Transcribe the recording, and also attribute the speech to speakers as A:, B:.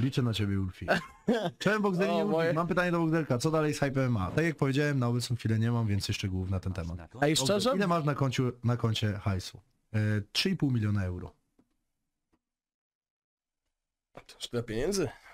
A: Liczę na ciebie, Ulfi. Cześć Bogdeli, O, moje- Mam pytanie do Bogdelka. Co dalej z Hype MMA? Tak jak powiedziałem, na obecną chwilę nie mam więcej szczegółów na ten temat. i szczerze? Ile masz na, końcu, na koncie hajsu? E, 3,5 miliona euro.
B: To Tyle pieniędzy.